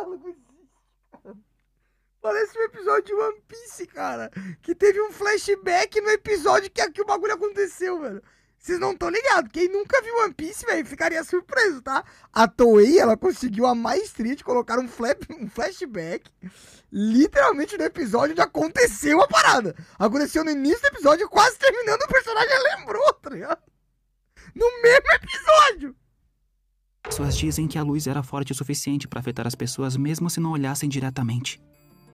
diálogo existe, cara. Parece um episódio de One Piece, cara. Que teve um flashback no episódio que, que o bagulho aconteceu, velho. Vocês não estão ligados. Quem nunca viu One Piece, velho, ficaria surpreso, tá? A Toei, ela conseguiu a maestria de colocar um, flap, um flashback literalmente no episódio onde aconteceu a parada. Aconteceu no início do episódio, quase terminando, o personagem lembrou, tá ligado? No mesmo Pessoas dizem que a luz era forte o suficiente para afetar as pessoas mesmo se não olhassem diretamente.